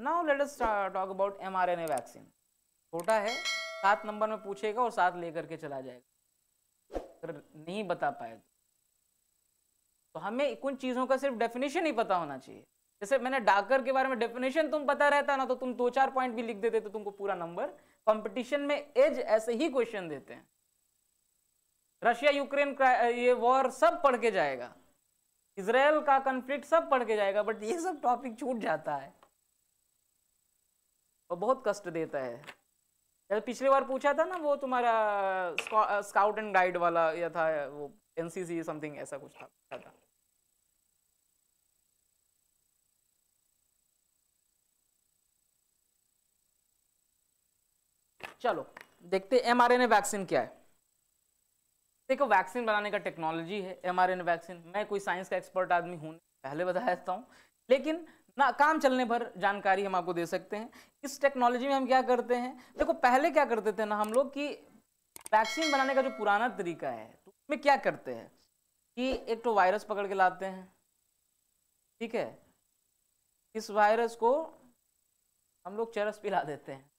Now let us talk about mRNA vaccine छोटा है सात नंबर में पूछेगा और साथ लेकर के चला जाएगा अगर नहीं बता पाए तो, तो हमें कुछ चीज़ों का सिर्फ डेफिनेशन ही पता होना चाहिए जैसे मैंने डाकर के बारे में डेफिनेशन तुम पता रहता ना तो तुम दो चार पॉइंट भी लिख देते तो तुमको पूरा नंबर कंपटीशन में एज ऐसे ही क्वेश्चन देते हैं रशिया यूक्रेन ये वॉर सब पढ़ के जाएगा इसराइल का कंफ्लिक्ट सब पढ़ के जाएगा बट ये सब टॉपिक छूट जाता है और बहुत कष्ट देता है पिछले बार पूछा था ना वो तुम्हारा स्काउट एंड गाइड वाला या था वो एनसीसी समथिंग ऐसा कुछ था, था। था। चलो देखते हैं एमआरएनए वैक्सीन क्या है देखो वैक्सीन बनाने का टेक्नोलॉजी है एमआरएनए वैक्सीन मैं कोई साइंस का एक्सपर्ट आदमी हूं पहले बता देता हूं लेकिन ना काम चलने पर जानकारी हम आपको दे सकते हैं इस टेक्नोलॉजी में हम क्या करते हैं देखो पहले क्या करते थे ना हम लोग कि वैक्सीन बनाने का जो पुराना तरीका है तो उसमें क्या करते हैं कि एक तो वायरस पकड़ के लाते हैं ठीक है इस वायरस को हम लोग चरस पिला देते हैं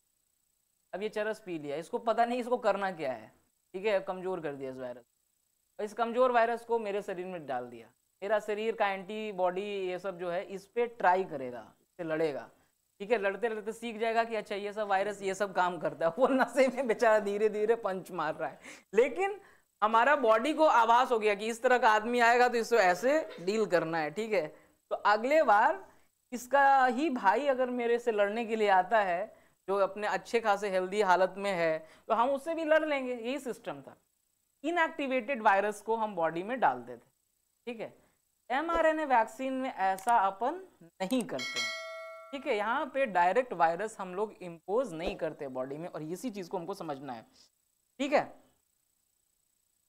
अब ये चरस पी लिया इसको पता नहीं इसको करना क्या है ठीक है कमज़ोर कर दिया इस वायरस इस कमज़ोर वायरस को मेरे शरीर में डाल दिया मेरा शरीर का एंटीबॉडी ये सब जो है इस पर ट्राई करेगा इससे लड़ेगा ठीक है लड़ते लड़ते सीख जाएगा कि अच्छा ये सब वायरस ये सब काम करता है वो नशे में बेचारा धीरे धीरे पंच मार रहा है लेकिन हमारा बॉडी को आभास हो गया कि इस तरह का आदमी आएगा तो इसको ऐसे डील करना है ठीक है तो अगले बार इसका ही भाई अगर मेरे से लड़ने के लिए आता है जो अपने अच्छे खासे हेल्दी हालत में है तो हम उससे भी लड़ लेंगे यही सिस्टम था इनएक्टिवेटेड वायरस को हम बॉडी में डालते थे ठीक है एमआरएनए वैक्सीन में ऐसा अपन नहीं करते ठीक है यहाँ पे डायरेक्ट वायरस हम लोग इम्पोज नहीं करते बॉडी में और इसी चीज को हमको समझना है ठीक है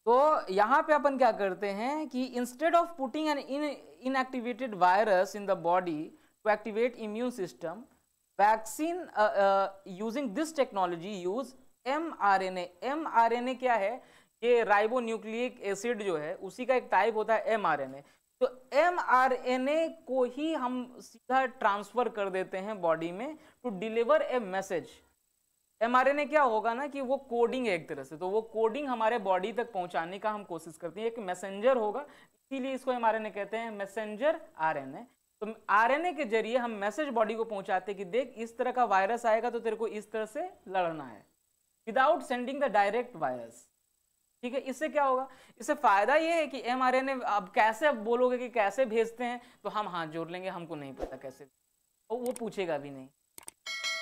तो यहाँ पे अपन क्या करते हैं कि instead of putting an in inactivated virus in the body to activate immune system vaccine using this technology use M R N M R N A क्या है ये राइबो न्यूक्लिक एसिड जो है उसी का एक टाइप होता है एम आर एन ए तो ए को ही हम सीधा ट्रांसफर कर देते हैं बॉडी में to deliver a message mRNA क्या होगा ना कि वो कोडिंग है एक तरह से तो वो कोडिंग हमारे बॉडी तक पहुंचाने का हम कोशिश करते हैं एक मैसेंजर होगा इसीलिए इसको एमआरएनए कहते हैं मैसेंजर ए तो ए के जरिए हम मैसेज बॉडी को पहुंचाते हैं कि देख इस तरह का वायरस आएगा तो तेरे को इस तरह से लड़ना है without sending the direct virus ठीक है इससे क्या होगा इससे फायदा ये है कि एम आर एन ए अब कैसे अब बोलोगे कि कैसे भेजते हैं तो हम हाथ जोड़ लेंगे हमको नहीं पता कैसे और वो पूछेगा भी नहीं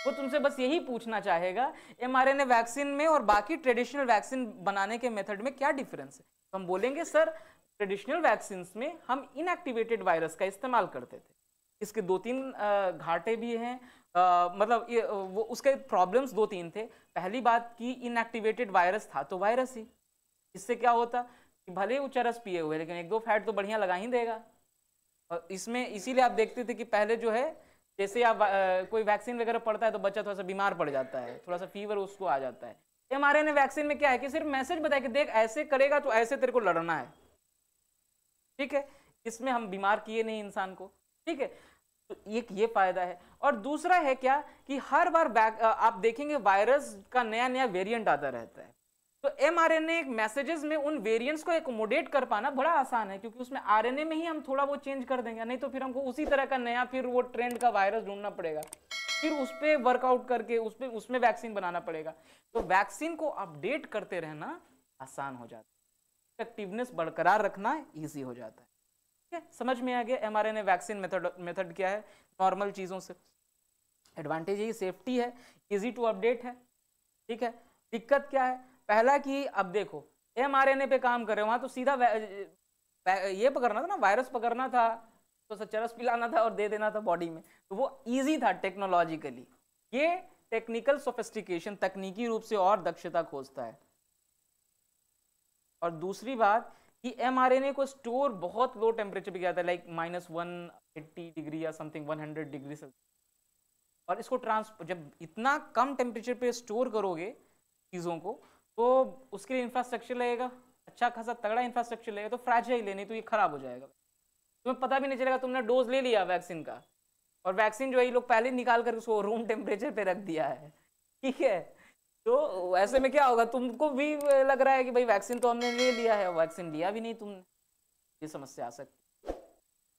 वो तुमसे बस यही पूछना चाहेगा M R N A vaccine में और बाकी ट्रेडिशनल वैक्सीन बनाने के मेथड में क्या डिफरेंस है तो हम बोलेंगे सर ट्रेडिशनल वैक्सीन में हम इनएक्टिवेटेड वायरस का इस्तेमाल करते थे इसके दो तीन घाटे भी हैं मतलब ये वो उसके प्रॉब्लम्स दो तीन थे पहली बात कि इनएक्टिवेटेड वायरस था तो वायरस ही इससे क्या होता कि भले ही वो चरस पिए हुए लेकिन एक दो फैट तो बढ़िया लगा ही देगा और इसमें इसीलिए आप देखते थे कि पहले जो है जैसे आप आ, कोई वैक्सीन वगैरह पड़ता है तो बच्चा थोड़ा सा बीमार पड़ जाता है थोड़ा सा फीवर उसको आ जाता है एम आर वैक्सीन में क्या है कि सिर्फ मैसेज बताया कि देख ऐसे करेगा तो ऐसे तेरे को लड़ना है ठीक है इसमें हम बीमार किए नहीं इंसान को ठीक है तो एक ये फायदा है और दूसरा है क्या कि हर बार आप देखेंगे वायरस का नया नया वेरिएंट आता रहता है तो M R N A messages में उन वेरिएंट्स को एकोमोडेट कर पाना बड़ा आसान है क्योंकि उसमें आर एन ए में ही हम थोड़ा वो चेंज कर देंगे नहीं तो फिर हमको उसी तरह का नया फिर वो ट्रेंड का वायरस ढूंढना पड़ेगा फिर उस पर वर्कआउट करके उस पर उसमें वैक्सीन बनाना पड़ेगा तो वैक्सीन को अपडेट करते रहना आसान हो जाता है एक्टिवनेस बरकरार रखना ईजी हो जाता है ठीक है समझ में आ गया M R N A vaccine method method क्या है नॉर्मल चीज़ों से एडवांटेज यही सेफ्टी है ईजी टू अपडेट है ठीक है दिक्कत क्या है पहला कि अब देखो एम आर एन ए पे काम कर रहे हो वहाँ तो सीधा ये पकड़ना था ना वायरस पकड़ना था तो सच्चरस पिलाना था और दे देना था बॉडी में तो वो ईजी था टेक्नोलॉजिकली ये टेक्निकल सोफिस्टिकेशन तकनीकी रूप से और दक्षता खोजता है और दूसरी बात कि एम आर एन ए को स्टोर बहुत लो टेम्परेचर पे किया था like minus one eighty degree या something one hundred degree Celsius और इसको ट्रांस जब इतना कम टेम्परेचर पे स्टोर करोगे चीज़ों को तो उसके लिए इंफ्रास्ट्रक्चर लगेगा अच्छा खासा तगड़ा इंफ्रास्ट्रक्चर लगेगा तो फ्रैजाइल है तो ये खराब हो जाएगा तुम्हें पता भी नहीं चलेगा तुमने डोज ले लिया वैक्सीन का और वैक्सीन जो है ये लोग पहले निकाल कर उसको रूम टेम्परेचर पे रख दिया है ठीक है तो ऐसे में क्या होगा तुमको भी लग रहा है कि भाई वैक्सीन तो हमने ले लिया है वैक्सीन लिया भी नहीं तुमने ये समस्या आ सकती